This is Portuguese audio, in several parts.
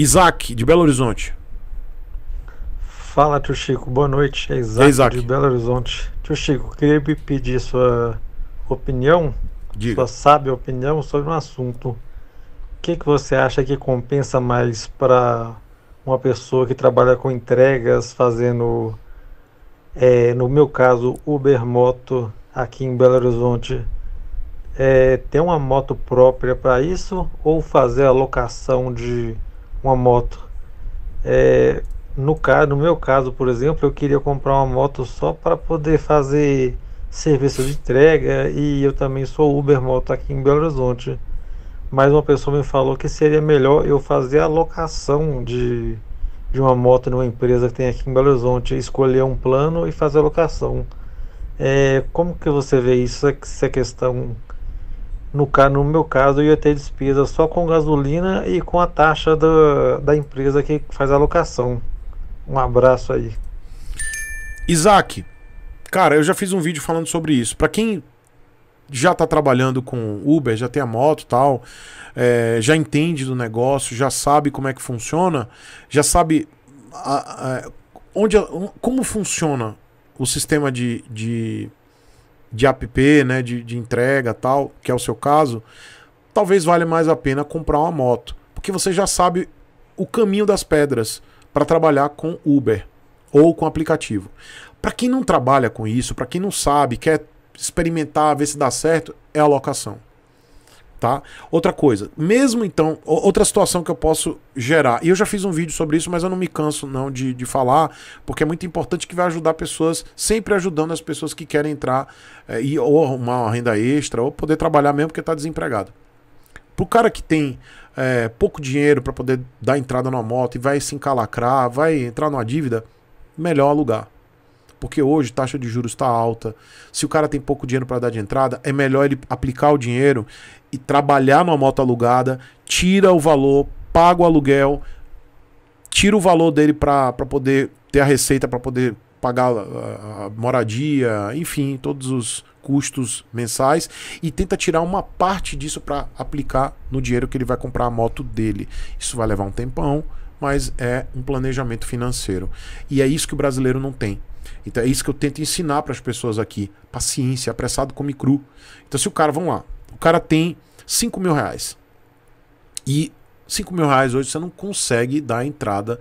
Isaac, de Belo Horizonte. Fala, tio Chico. Boa noite. É Isaac, é Isaac. de Belo Horizonte. Tio Chico, queria pedir sua opinião, Diga. sua sábia opinião sobre um assunto. O que, que você acha que compensa mais para uma pessoa que trabalha com entregas, fazendo, é, no meu caso, Uber Moto aqui em Belo Horizonte? É, ter uma moto própria para isso ou fazer a locação de uma moto. É, no, caso, no meu caso, por exemplo, eu queria comprar uma moto só para poder fazer serviço de entrega e eu também sou Uber Moto aqui em Belo Horizonte. Mas uma pessoa me falou que seria melhor eu fazer a locação de, de uma moto numa empresa que tem aqui em Belo Horizonte, escolher um plano e fazer a locação. É, como que você vê isso, essa questão no, no meu caso, eu ia ter despesa só com gasolina e com a taxa da, da empresa que faz a locação. Um abraço aí. Isaac, cara, eu já fiz um vídeo falando sobre isso. Para quem já está trabalhando com Uber, já tem a moto tal, é, já entende do negócio, já sabe como é que funciona, já sabe a, a, onde, como funciona o sistema de, de de app, né, de, de entrega tal, que é o seu caso, talvez valha mais a pena comprar uma moto, porque você já sabe o caminho das pedras para trabalhar com Uber ou com aplicativo. Para quem não trabalha com isso, para quem não sabe, quer experimentar, ver se dá certo, é a locação. Tá? Outra coisa, mesmo então, outra situação que eu posso gerar, e eu já fiz um vídeo sobre isso, mas eu não me canso não de, de falar, porque é muito importante que vai ajudar pessoas, sempre ajudando as pessoas que querem entrar é, e, ou arrumar uma renda extra, ou poder trabalhar mesmo porque está desempregado. Para o cara que tem é, pouco dinheiro para poder dar entrada numa moto e vai se encalacrar, vai entrar numa dívida, melhor alugar. Porque hoje taxa de juros está alta. Se o cara tem pouco dinheiro para dar de entrada, é melhor ele aplicar o dinheiro e trabalhar numa moto alugada, tira o valor, paga o aluguel, tira o valor dele para poder ter a receita para poder pagar a, a moradia, enfim, todos os custos mensais e tenta tirar uma parte disso para aplicar no dinheiro que ele vai comprar a moto dele. Isso vai levar um tempão mas é um planejamento financeiro. E é isso que o brasileiro não tem. Então é isso que eu tento ensinar para as pessoas aqui. Paciência, apressado come cru. Então se o cara, vamos lá, o cara tem 5 mil reais. E 5 mil reais hoje você não consegue dar entrada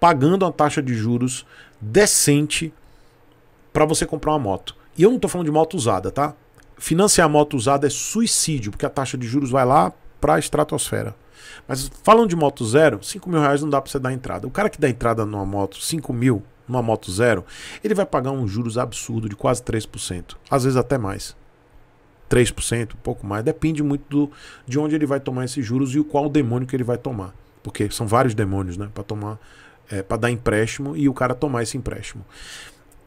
pagando uma taxa de juros decente para você comprar uma moto. E eu não estou falando de moto usada, tá? Financiar moto usada é suicídio, porque a taxa de juros vai lá para a estratosfera. Mas falam de moto zero, 5 mil reais não dá para você dar entrada. O cara que dá entrada numa moto, 5 mil, numa moto zero, ele vai pagar um juros absurdo de quase 3%. Às vezes até mais. 3%, um pouco mais. Depende muito do, de onde ele vai tomar esses juros e o qual demônio que ele vai tomar. Porque são vários demônios, né? Para tomar. É, para dar empréstimo e o cara tomar esse empréstimo.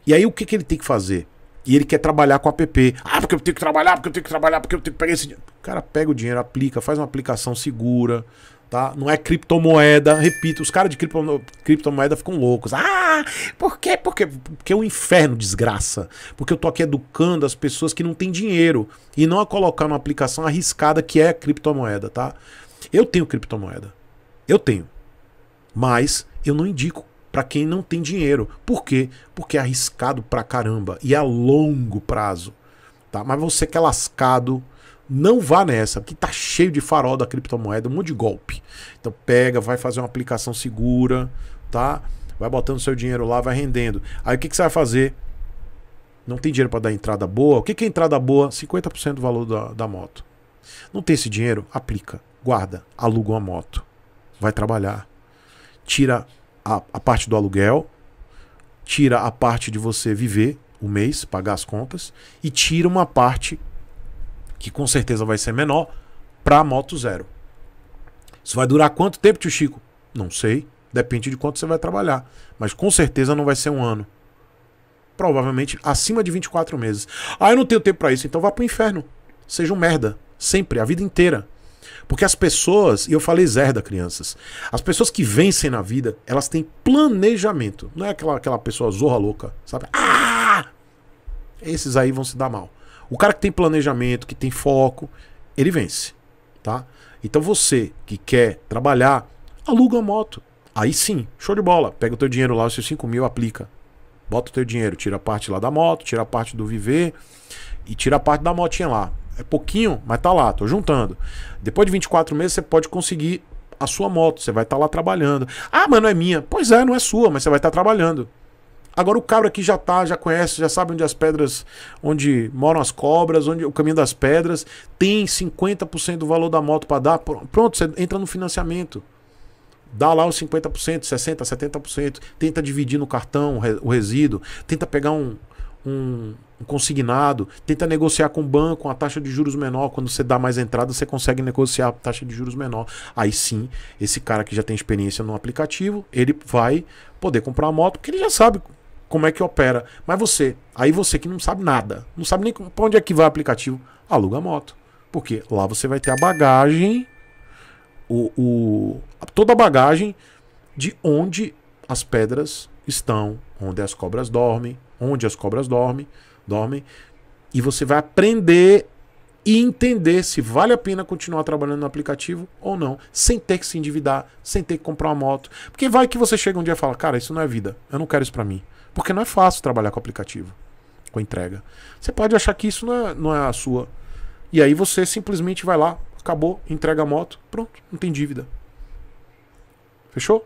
E aí o que, que ele tem que fazer? E ele quer trabalhar com a PP Ah, porque eu tenho que trabalhar, porque eu tenho que trabalhar, porque eu tenho que pegar esse dinheiro. O cara pega o dinheiro, aplica, faz uma aplicação segura, tá? Não é criptomoeda, repito, os caras de cripto, criptomoeda ficam loucos. Ah, por quê? Por quê? Porque é um inferno, desgraça. Porque eu tô aqui educando as pessoas que não têm dinheiro e não a é colocar uma aplicação arriscada que é a criptomoeda, tá? Eu tenho criptomoeda. Eu tenho. Mas eu não indico para quem não tem dinheiro. Por quê? Porque é arriscado pra caramba e é a longo prazo. Tá? Mas você que lascado, não vá nessa, porque tá cheio de farol da criptomoeda, um monte de golpe. Então pega, vai fazer uma aplicação segura, tá? Vai botando seu dinheiro lá, vai rendendo. Aí o que, que você vai fazer? Não tem dinheiro para dar entrada boa? O que, que é entrada boa? 50% do valor da, da moto. Não tem esse dinheiro? Aplica, guarda, aluga uma moto. Vai trabalhar. Tira a, a parte do aluguel, tira a parte de você viver o mês, pagar as contas, e tira uma parte que com certeza vai ser menor, para moto zero. Isso vai durar quanto tempo, tio Chico? Não sei. Depende de quanto você vai trabalhar. Mas com certeza não vai ser um ano. Provavelmente acima de 24 meses. Ah, eu não tenho tempo para isso, então vá pro inferno. Seja um merda. Sempre, a vida inteira. Porque as pessoas, e eu falei zerda, crianças, as pessoas que vencem na vida, elas têm planejamento. Não é aquela, aquela pessoa zorra louca, sabe? Ah! Esses aí vão se dar mal. O cara que tem planejamento, que tem foco, ele vence, tá? Então você que quer trabalhar, aluga a moto. Aí sim, show de bola. Pega o teu dinheiro lá, os seus 5 mil, aplica. Bota o teu dinheiro, tira a parte lá da moto, tira a parte do viver e tira a parte da motinha lá. É pouquinho, mas tá lá, tô juntando. Depois de 24 meses você pode conseguir a sua moto, você vai estar tá lá trabalhando. Ah, mas não é minha. Pois é, não é sua, mas você vai estar tá trabalhando. Agora o cabra que já tá, já conhece, já sabe onde as pedras, onde moram as cobras, onde o caminho das pedras, tem 50% do valor da moto para dar, pronto, você entra no financiamento. Dá lá os 50%, 60%, 70%, tenta dividir no cartão o resíduo, tenta pegar um, um, consignado, tenta negociar com o banco a taxa de juros menor. Quando você dá mais entrada, você consegue negociar a taxa de juros menor. Aí sim, esse cara que já tem experiência no aplicativo, ele vai poder comprar a moto, porque ele já sabe como é que opera. Mas você, aí você que não sabe nada, não sabe nem para onde é que vai o aplicativo, aluga a moto. Porque lá você vai ter a bagagem, o, o, toda a bagagem de onde as pedras estão, onde as cobras dormem, onde as cobras dormem, dormem. E você vai aprender e entender se vale a pena continuar trabalhando no aplicativo ou não, sem ter que se endividar, sem ter que comprar uma moto. Porque vai que você chega um dia e fala: "Cara, isso não é vida. Eu não quero isso para mim". Porque não é fácil trabalhar com aplicativo, com entrega. Você pode achar que isso não é, não é a sua. E aí você simplesmente vai lá, acabou, entrega a moto, pronto, não tem dívida. Fechou?